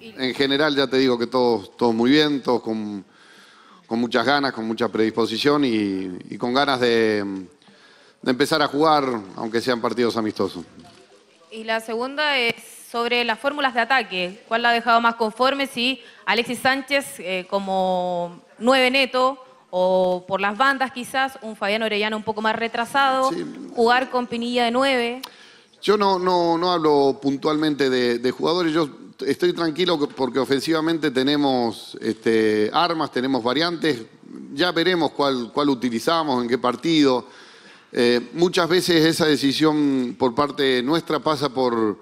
En general, ya te digo que todos, todos muy bien, todos con, con muchas ganas, con mucha predisposición y, con ganas de, empezar a jugar, aunque sean partidos amistosos. Y la segunda es sobre las fórmulas de ataque. ¿Cuál la ha dejado más conforme? Si Alexis Sánchez eh, como nueve neto o por las bandas quizás, un Fabián Orellano un poco más retrasado, jugar con Pinilla de nueve. Yo no, no, no hablo puntualmente de, jugadores, yo estoy tranquilo porque ofensivamente tenemos este, armas, tenemos variantes, ya veremos cuál, cuál utilizamos, en qué partido. Eh, muchas veces esa decisión por parte nuestra pasa por,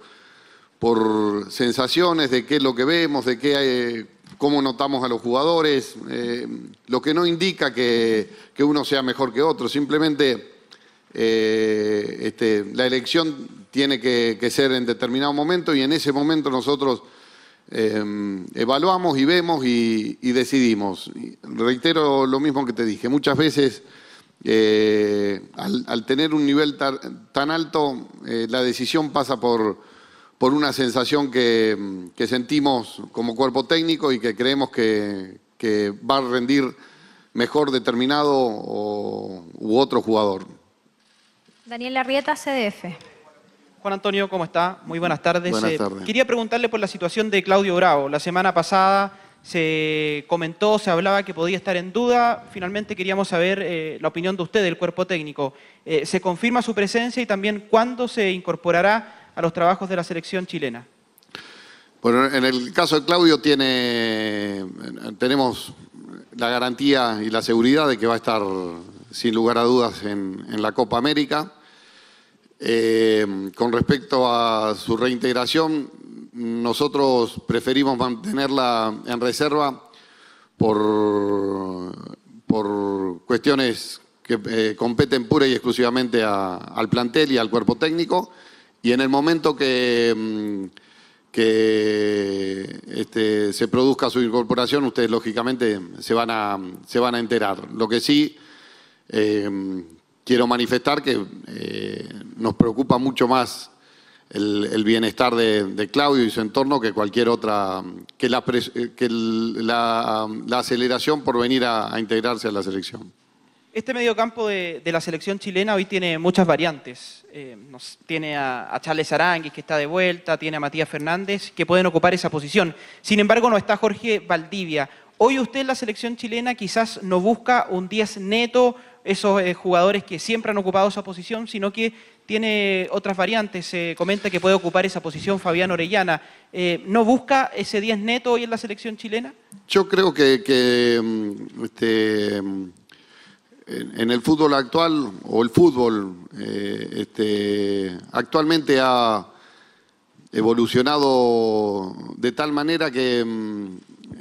por sensaciones de qué es lo que vemos, de qué, eh, cómo notamos a los jugadores, eh, lo que no indica que, uno sea mejor que otro, simplemente este, la elección tiene que, ser en determinado momento y en ese momento nosotros em, evaluamos y vemos y, decidimos. Reitero lo mismo que te dije, muchas veces eh, al, tener un nivel tan alto, eh, la decisión pasa por, por una sensación que, sentimos como cuerpo técnico y que creemos que, va a rendir mejor determinado u otro jugador. Daniel Arrieta, CDF. Juan Antonio, ¿cómo está? Muy buenas eh, tardes. quería preguntarle por la situación de Claudio Bravo. La semana pasada se comentó, se hablaba que podía estar en duda. Finalmente queríamos saber eh, la opinión de usted, del cuerpo técnico. Eh, ¿Se confirma su presencia y también cuándo se incorporará a los trabajos de la selección chilena? Bueno, en el caso de Claudio tiene, tenemos la garantía y la seguridad de que va a estar sin lugar a dudas en la Copa América. Eh, con respecto a su reintegración, nosotros preferimos mantenerla en reserva por, por cuestiones que eh, competen pura y exclusivamente al plantel y al cuerpo técnico. Y en el momento que, mm, que este, se produzca su incorporación, ustedes lógicamente se van a, se van a enterar. Lo que sí, eh, quiero manifestar que eh, nos preocupa mucho más el, bienestar de, Claudio y su entorno que cualquier otra, que la, eh, aceleración por venir a, integrarse a la selección. Este mediocampo de, de la selección chilena hoy tiene muchas variantes. Eh, nos, tiene a, Charles Aránguiz que está de vuelta, tiene a Matías Fernández, que pueden ocupar esa posición. Sin embargo, no está Jorge Valdivia. Hoy usted en la selección chilena quizás no busca un 10 neto, esos eh, jugadores que siempre han ocupado esa posición, sino que tiene otras variantes. Se comenta que puede ocupar esa posición Fabián Orellana. Eh, ¿No busca ese 10 neto hoy en la selección chilena? Yo creo que, mm, este, mm, en el fútbol actual, o el fútbol eh, este, actualmente ha evolucionado de tal manera que mm,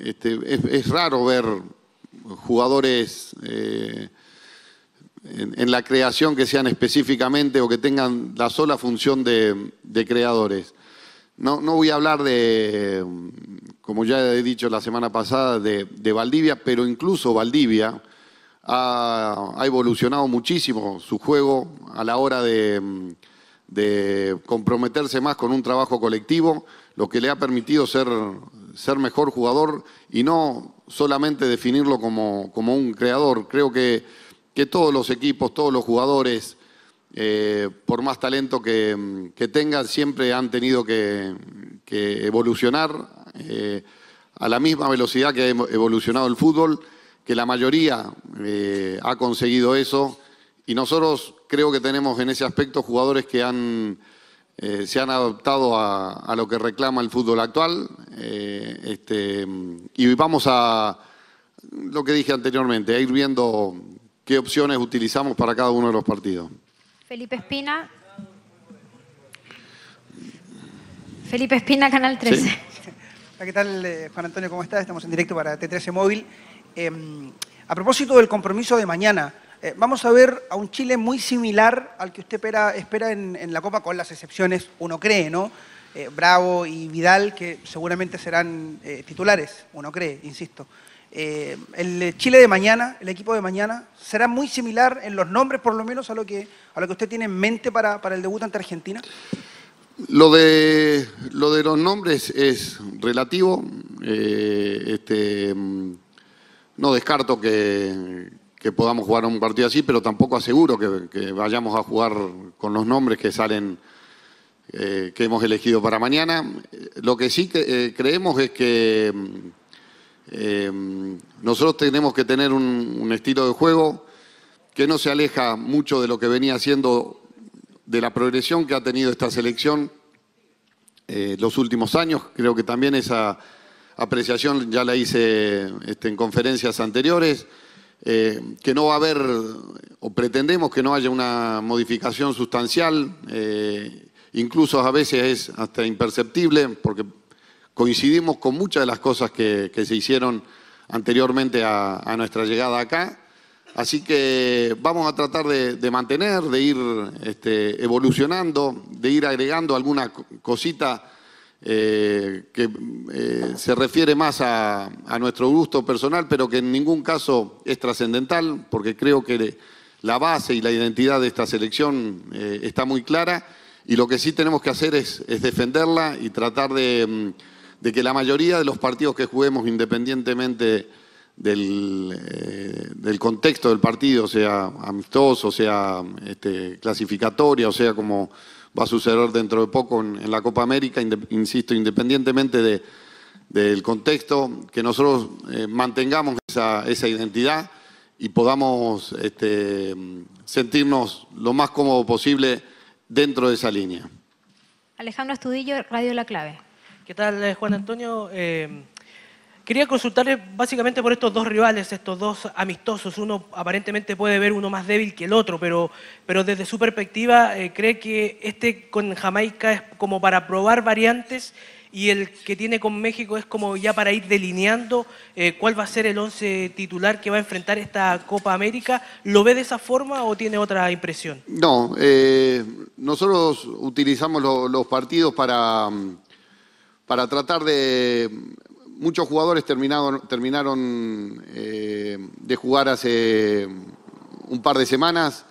este, es, es, raro ver jugadores en, la creación que sean específicamente o que tengan la sola función de, creadores. No, voy a hablar de, como ya he dicho la semana pasada, de, Valdivia, pero incluso Valdivia ha, evolucionado muchísimo su juego a la hora de, comprometerse más con un trabajo colectivo, lo que le ha permitido ser, ser mejor jugador y no solamente definirlo como, como un creador. Creo que que todos los equipos, todos los jugadores, eh, por más talento que, tengan, siempre han tenido que, evolucionar eh, a la misma velocidad que ha evolucionado el fútbol, que la mayoría eh, ha conseguido eso. Y nosotros creo que tenemos en ese aspecto jugadores que han, se han adaptado a, lo que reclama el fútbol actual. Este, y vamos a, lo que dije anteriormente, a ir viendo qué opciones utilizamos para cada uno de los partidos. Felipe Espina. Felipe Espina, Canal 13. ¿qué tal, eh, Juan Antonio? ¿Cómo estás? Estamos en directo para T13 Móvil. Em, a propósito del compromiso de mañana, eh, vamos a ver a un Chile muy similar al que usted espera, espera en, la Copa, con las excepciones, uno cree, ¿no? Eh, Bravo y Vidal, que seguramente serán titulares, uno cree, insisto. Eh, el eh, Chile de mañana, el equipo de mañana, será muy similar en los nombres, por lo menos, a lo que, a lo que usted tiene en mente para, para el debut ante Argentina. Lo de, lo de los nombres es relativo. Eh, este, mm, no descarto que, podamos jugar un partido así, pero tampoco aseguro que, vayamos a jugar con los nombres que salen, que hemos elegido para mañana. Lo que sí que, creemos es que mm, Em, nosotros tenemos que tener un, estilo de juego que no se aleja mucho de lo que venía haciendo, de la progresión que ha tenido esta selección eh, los últimos años. Creo que también esa apreciación ya la hice este, en conferencias anteriores, eh, que no va a haber, o pretendemos que no haya una modificación sustancial, eh, incluso a veces es hasta imperceptible, porque coincidimos con muchas de las cosas que, se hicieron anteriormente a, nuestra llegada acá. Así que vamos a tratar de, mantener, de ir este, evolucionando, de ir agregando alguna cosita eh, que eh, se refiere más a, nuestro gusto personal, pero que en ningún caso es trascendental, porque creo que la base y la identidad de esta selección eh, está muy clara y lo que sí tenemos que hacer es defenderla y tratar de... Mm, de que la mayoría de los partidos que juguemos, independientemente eh, del, contexto del partido, sea amistoso, sea este, clasificatoria, o sea como va a suceder dentro de poco en, la Copa América, insisto, independientemente del contexto, que nosotros eh, mantengamos esa, identidad y podamos este, sentirnos lo más cómodo posible dentro de esa línea. Alejandro Estudillo, Radio La Clave. ¿Qué tal, eh, Juan Antonio? Eh, quería consultarle básicamente por estos dos rivales, estos dos amistosos. Uno aparentemente puede ver uno más débil que el otro, pero, pero desde su perspectiva, eh, ¿cree que este con Jamaica es como para probar variantes y el que tiene con México es como ya para ir delineando cuál va a ser el once titular que va a enfrentar esta Copa América. ¿Lo ve de esa forma o tiene otra impresión? No, nosotros utilizamos los partidos para, mm, para tratar de... Muchos jugadores terminaron, terminaron eh, de jugar hace un par de semanas.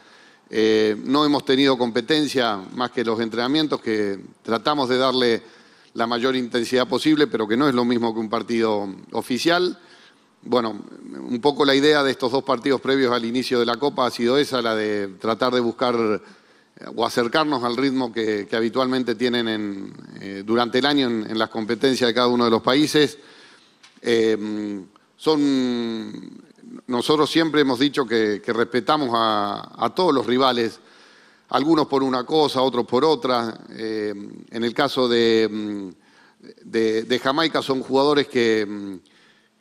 Eh, no hemos tenido competencia más que los entrenamientos, que tratamos de darle la mayor intensidad posible, pero que no es lo mismo que un partido oficial. Bueno, un poco la idea de estos dos partidos previos al inicio de la Copa ha sido esa, la de tratar de buscar o acercarnos al ritmo que, habitualmente tienen en, eh, durante el año en, las competencias de cada uno de los países. Em, son, nosotros siempre hemos dicho que, respetamos a, todos los rivales, algunos por una cosa, otros por otra. Em, en el caso em, de, de, Jamaica son jugadores que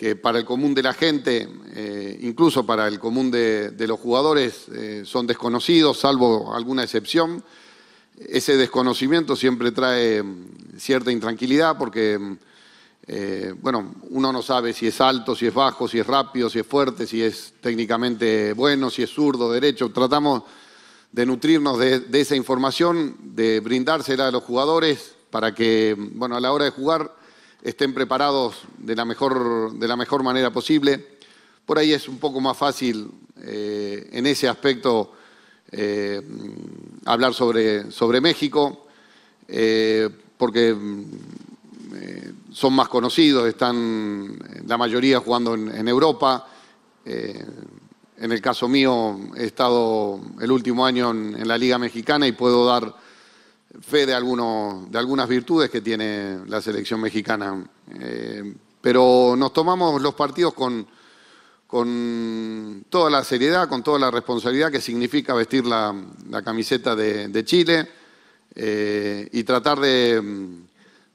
que para el común de la gente, eh, incluso para el común de, los jugadores, eh, son desconocidos, salvo alguna excepción. Ese desconocimiento siempre trae mm, cierta intranquilidad porque, mm, eh, bueno, uno no sabe si es alto, si es bajo, si es rápido, si es fuerte, si es técnicamente bueno, si es zurdo, derecho. Tratamos de nutrirnos de, esa información, de brindársela a los jugadores para que, mm, bueno, a la hora de jugar estén preparados de la mejor, de la mejor manera posible. Por ahí es un poco más fácil eh, en ese aspecto eh, hablar sobre, sobre México, eh, porque son más conocidos, están la mayoría jugando en, Europa. en el caso mío, he estado el último año en la Liga Mexicana y puedo dar fe de, algunos, de algunas virtudes que tiene la selección mexicana. Eh, pero nos tomamos los partidos con, con toda la seriedad, con toda la responsabilidad que significa vestir la, camiseta de, Chile eh, y tratar de,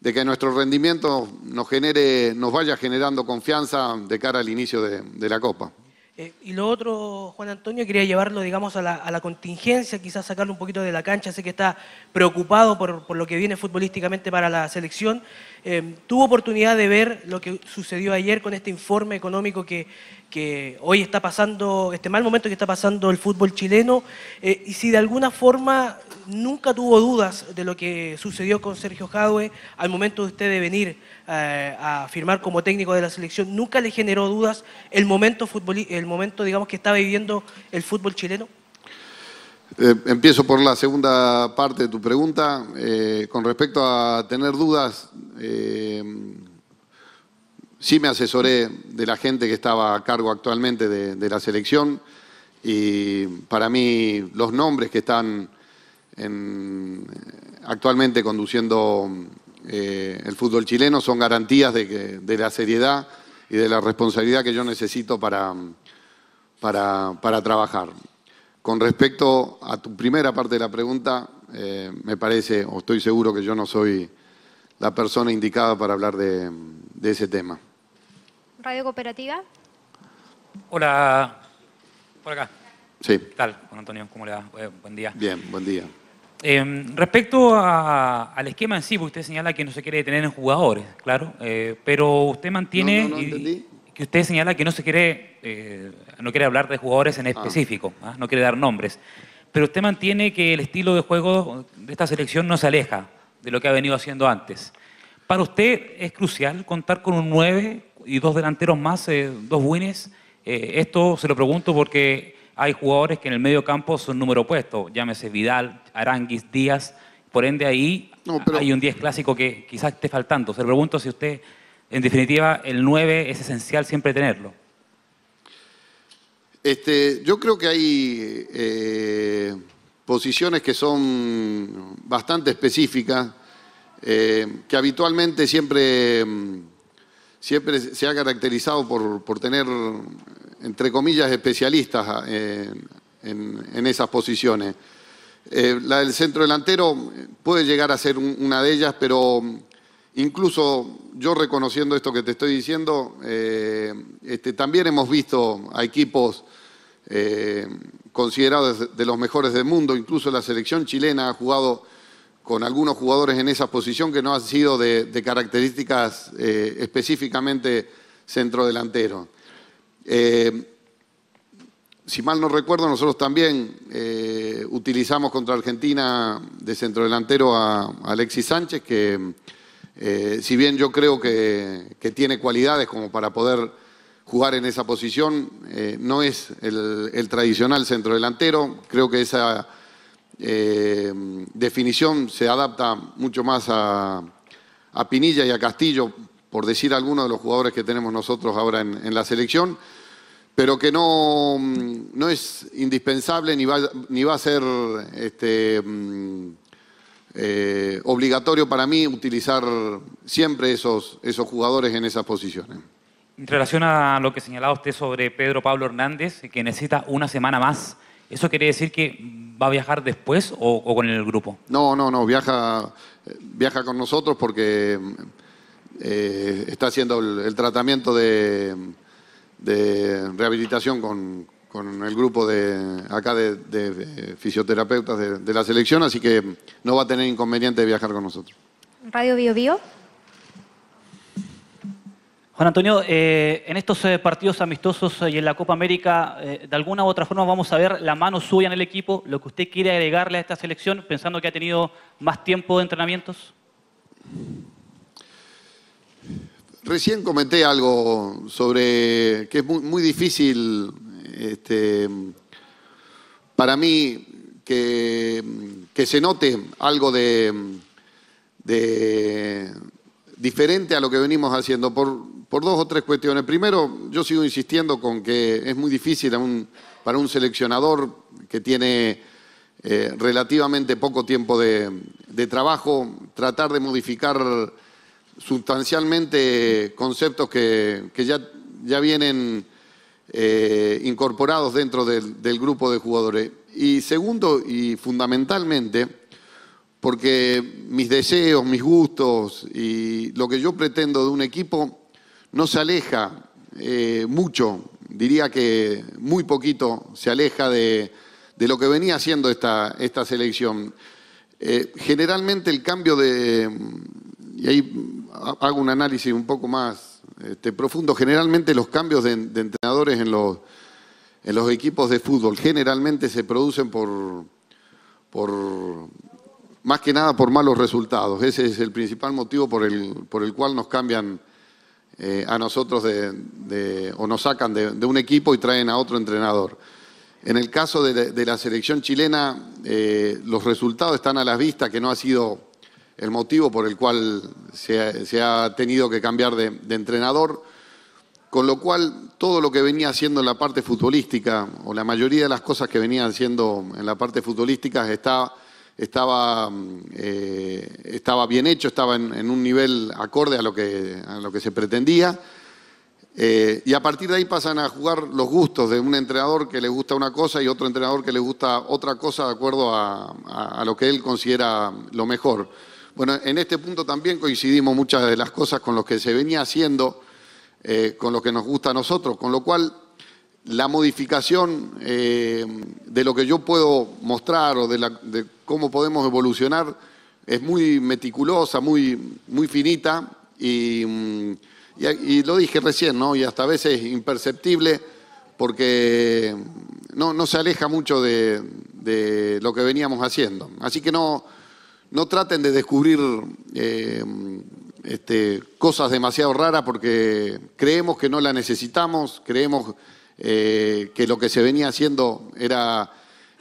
que nuestro rendimiento nos, genere, nos vaya generando confianza de cara al inicio de la Copa. Eh, y lo otro, Juan Antonio, quería llevarlo, digamos, a la, contingencia, quizás sacarlo un poquito de la cancha. Sé que está preocupado por, lo que viene futbolísticamente para la selección. Eh, ¿Tuvo oportunidad de ver lo que sucedió ayer con este informe económico que, que hoy está pasando, este mal momento que está pasando el fútbol chileno, eh, y si de alguna forma nunca tuvo dudas de lo que sucedió con Sergio Jadue al momento de usted de venir eh, a firmar como técnico de la selección, nunca le generó dudas el momento, el momento digamos, que está viviendo el fútbol chileno? Eh, empiezo por la segunda parte de tu pregunta. con respecto a tener dudas, Sí me asesoré de la gente que estaba a cargo actualmente de, la selección y para mí los nombres que están actualmente conduciendo eh, el fútbol chileno son garantías de, la seriedad y de la responsabilidad que yo necesito para, trabajar. Con respecto a tu primera parte de la pregunta, eh, me parece, o estoy seguro que yo no soy la persona indicada para hablar de ese tema. Radio Cooperativa. Hola, por acá. Sí. ¿Qué tal, Juan Antonio? ¿Cómo le va? Buen día. Bien, buen día. Eh, respecto al esquema en sí, usted señala que no se quiere detener en jugadores, claro, eh, pero usted mantiene no, no, que usted señala que no se quiere, eh, no quiere hablar de jugadores en ah. específico, ¿ah? no quiere dar nombres, pero usted mantiene que el estilo de juego de esta selección no se aleja de lo que ha venido haciendo antes. Para usted es crucial contar con un 9 y dos delanteros más, eh, dos wins. Eh, esto se lo pregunto porque hay jugadores que en el medio campo son número opuesto, llámese Vidal, Aranguis, Díaz. Por ende, ahí hay un 10 clásico que quizás esté faltando. Se lo pregunto si usted, en definitiva, el 9 es esencial siempre tenerlo. Este, yo creo que hay eh, posiciones que son bastante específicas, que habitualmente siempre mm, siempre se ha caracterizado por, tener, entre comillas, especialistas eh, en, esas posiciones. Eh, la del centro delantero puede llegar a ser una de ellas, pero incluso yo reconociendo esto que te estoy diciendo, eh, este, también hemos visto a equipos considerados de los mejores del mundo, incluso la selección chilena ha jugado con algunos jugadores en esa posición que no han sido de, características eh, específicamente centrodelantero. Eh, si mal no recuerdo, nosotros también eh, utilizamos contra Argentina de centrodelantero a Alexis Sánchez, que si bien yo creo que, tiene cualidades como para poder jugar en esa posición, no es el, el tradicional centrodelantero, creo que esa eh, definición se adapta mucho más a, Pinilla y a Castillo, por decir algunos de los jugadores que tenemos nosotros ahora en, la selección, pero que no, mm, no es indispensable ni va, ni va a ser este, mm, eh, obligatorio para mí utilizar siempre esos, esos jugadores en esas posiciones. En relación a lo que señalaba usted sobre Pedro Pablo Hernández, que necesita una semana más, ¿eso quiere decir que va a viajar después o, con el grupo? No, no, no, viaja, viaja con nosotros porque eh, está haciendo el, tratamiento de, rehabilitación con, el grupo de acá de, fisioterapeutas de, la selección, así que no va a tener inconveniente de viajar con nosotros. Radio Bio Bio. Juan Antonio, eh, en estos eh, partidos amistosos eh, y en la Copa América, de alguna u otra forma vamos a ver la mano suya en el equipo, lo que usted quiere agregarle a esta selección, pensando que ha tenido más tiempo de entrenamientos. Recién comenté algo sobre que es muy, difícil este, para mí que, se note algo de diferente a lo que venimos haciendo por por dos o tres cuestiones. Primero, yo sigo insistiendo con que es muy difícil para un seleccionador que tiene eh, relativamente poco tiempo de, trabajo tratar de modificar sustancialmente conceptos que, ya, ya, vienen eh, incorporados dentro del, grupo de jugadores. Y segundo, y fundamentalmente, porque mis deseos, mis gustos y lo que yo pretendo de un equipo no se aleja eh, mucho, diría que muy poquito se aleja de, lo que venía haciendo esta, esta selección. Eh, generalmente el cambio de, y ahí hago un análisis un poco más este, profundo, generalmente los cambios de, entrenadores en los, en los equipos de fútbol generalmente se producen por, por más que nada por malos resultados. Ese es el principal motivo por por el cual nos cambian eh, a nosotros de, o nos sacan de, un equipo y traen a otro entrenador. En el caso de, la selección chilena, eh, los resultados están a las vistas, que no ha sido el motivo por el cual se ha, tenido que cambiar de, de, entrenador, con lo cual todo lo que venía haciendo en la parte futbolística, o la mayoría de las cosas que venían haciendo en la parte futbolística, está estaba, mm, eh, estaba bien hecho, estaba en, un nivel acorde a lo que, lo que se pretendía. Eh, y a partir de ahí pasan a jugar los gustos de un entrenador que le gusta una cosa y otro entrenador que le gusta otra cosa de acuerdo a, lo que él considera lo mejor. Bueno, en este punto también coincidimos muchas de las cosas con lo que se venía haciendo, eh, con lo que nos gusta a nosotros, con lo cual la modificación de lo que yo puedo mostrar o de, la, de, cómo podemos evolucionar. Es muy meticulosa, muy, muy finita y, mm, lo dije recién, ¿no? Y hasta a veces imperceptible porque no, no se aleja mucho de, lo que veníamos haciendo. Así que no, no traten de descubrir eh, este, cosas demasiado raras porque creemos que no la necesitamos, creemos eh, que lo que se venía haciendo era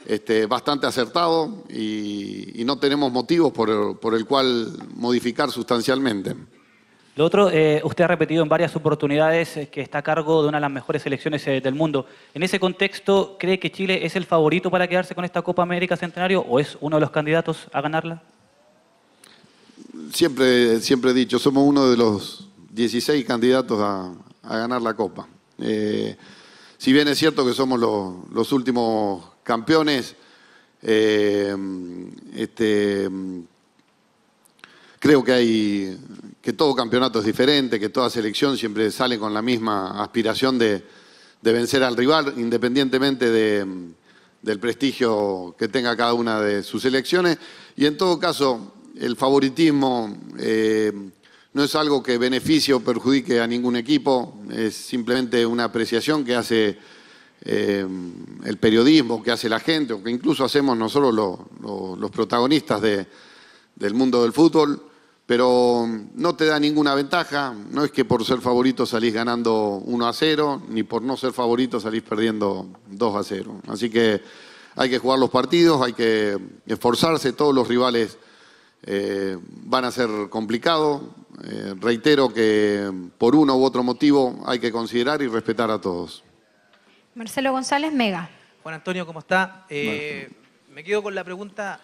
este, bastante acertado y, no tenemos motivos por, el cual modificar sustancialmente. Lo otro, eh, usted ha repetido en varias oportunidades eh, que está a cargo de una de las mejores elecciones eh, del mundo. En ese contexto, ¿cree que Chile es el favorito para quedarse con esta Copa América Centenario o es uno de los candidatos a ganarla? Siempre, siempre he dicho, somos uno de los 16 candidatos a, ganar la Copa. si bien es cierto que somos los, los últimos campeones. Eh, este, creo que hay que todo campeonato es diferente, que toda selección siempre sale con la misma aspiración de, vencer al rival, independientemente del prestigio que tenga cada una de sus selecciones. Y en todo caso, el favoritismo eh, no es algo que beneficie o perjudique a ningún equipo, es simplemente una apreciación que hace eh, el periodismo que hace la gente, o que incluso hacemos nosotros los, los, protagonistas de, del mundo del fútbol, pero mm, no te da ninguna ventaja, no es que por ser favorito salís ganando 1 a 0, ni por no ser favorito salís perdiendo 2 a 0. Así que hay que jugar los partidos, hay que esforzarse, todos los rivales eh, van a ser complicados. Eh, reitero que mm, por uno u otro motivo hay que considerar y respetar a todos. Marcelo González Mega. Juan Antonio, ¿cómo está? Eh, me quedo con la pregunta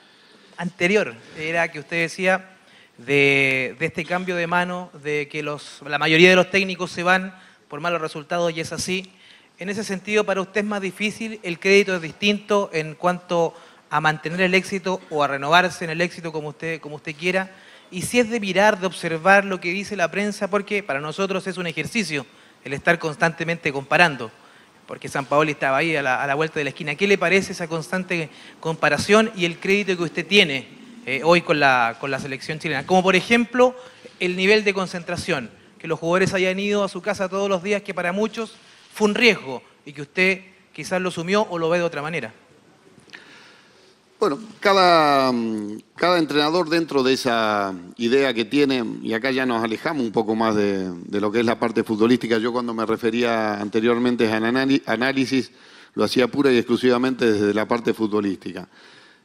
anterior, era que usted decía de, este cambio de mano, de que la mayoría de los técnicos se van por malos resultados y es así. En ese sentido, para usted es más difícil, el crédito es distinto en cuanto a mantener el éxito o a renovarse en el éxito como usted, como usted quiera. Y si es de mirar, de observar lo que dice la prensa, porque para nosotros es un ejercicio el estar constantemente comparando porque San Paolo estaba ahí a la, vuelta de la esquina. ¿Qué le parece esa constante comparación y el crédito que usted tiene eh, hoy con la, con la selección chilena? Como por ejemplo el nivel de concentración, que los jugadores hayan ido a su casa todos los días, que para muchos fue un riesgo y que usted quizás lo sumió o lo ve de otra manera. Bueno, cada, mm, cada, entrenador dentro de esa idea que tiene, y acá ya nos alejamos un poco más de, lo que es la parte futbolística, yo cuando me refería anteriormente al análisis, lo hacía pura y exclusivamente desde la parte futbolística.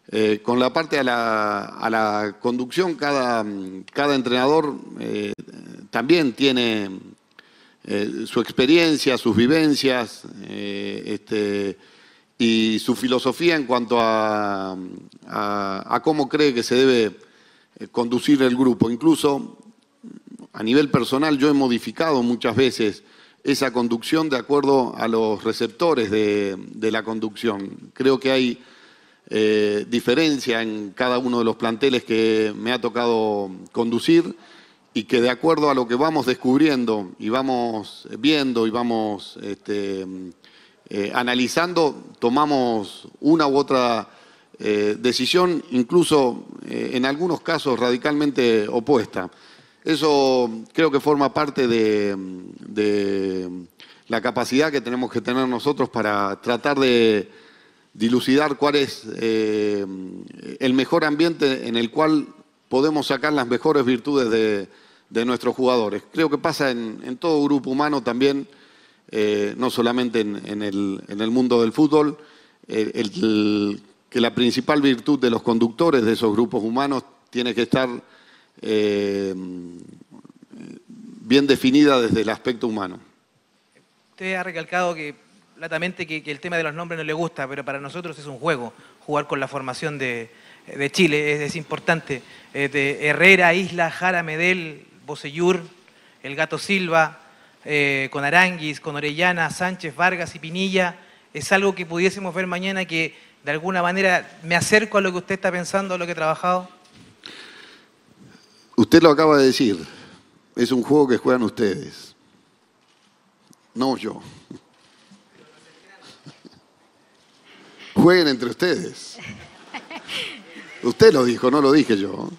Eh, con la parte a la, conducción, cada, mm, cada entrenador eh, también tiene eh, su experiencia, sus vivencias, este, y su filosofía en cuanto a, cómo cree que se debe eh, conducir el grupo. Incluso a nivel personal yo he modificado muchas veces esa conducción de acuerdo a los receptores de, la conducción. Creo que hay eh, diferencia en cada uno de los planteles que me ha tocado conducir y que de acuerdo a lo que vamos descubriendo y vamos viendo y vamos este, eh, analizando, tomamos una u otra eh, decisión, incluso eh, en algunos casos radicalmente opuesta. Eso creo que forma parte de, la capacidad que tenemos que tener nosotros para tratar de dilucidar cuál es el mejor ambiente en el cual podemos sacar las mejores virtudes de, nuestros jugadores. Creo que pasa en todo grupo humano también eh, no solamente en, el, mundo del fútbol, eh, que la principal virtud de los conductores de esos grupos humanos tiene que estar eh, bien definida desde el aspecto humano. Usted ha recalcado que latamente que, el tema de los nombres no le gusta, pero para nosotros es un juego jugar con la formación de, Chile, es, importante. Herrera, Isla, Jara, Medel, Bocellur el Gato Silva, eh, con Aranguis, con Orellana, Sánchez, Vargas y Pinilla, es algo que pudiésemos ver mañana que de alguna manera me acerco a lo que usted está pensando, a lo que he trabajado? Usted lo acaba de decir, es un juego que juegan ustedes, no yo. Jueguen entre ustedes. Usted lo dijo, no lo dije yo.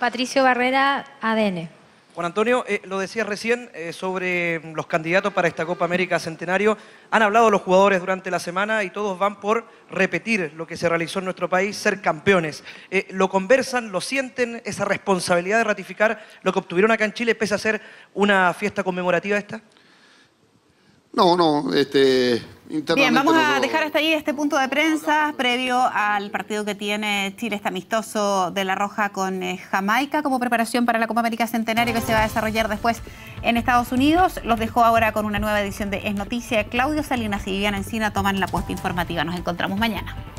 Patricio Barrera, ADN. Juan Antonio, eh, lo decías recién eh, sobre los candidatos para esta Copa América Centenario. Han hablado los jugadores durante la semana y todos van por repetir lo que se realizó en nuestro país, ser campeones. Eh, ¿Lo conversan, lo sienten, esa responsabilidad de ratificar lo que obtuvieron acá en Chile, pese a ser una fiesta conmemorativa esta? No, no, este, Bien, vamos a dejar hasta ahí este punto de prensa previo al partido que tiene Chile, este amistoso de La Roja con eh, Jamaica como preparación para la Copa América Centenario que se va a desarrollar después en Estados Unidos. Los dejo ahora con una nueva edición de Es Noticia. Claudio Salinas y Viviana Encina toman la puesta informativa. Nos encontramos mañana.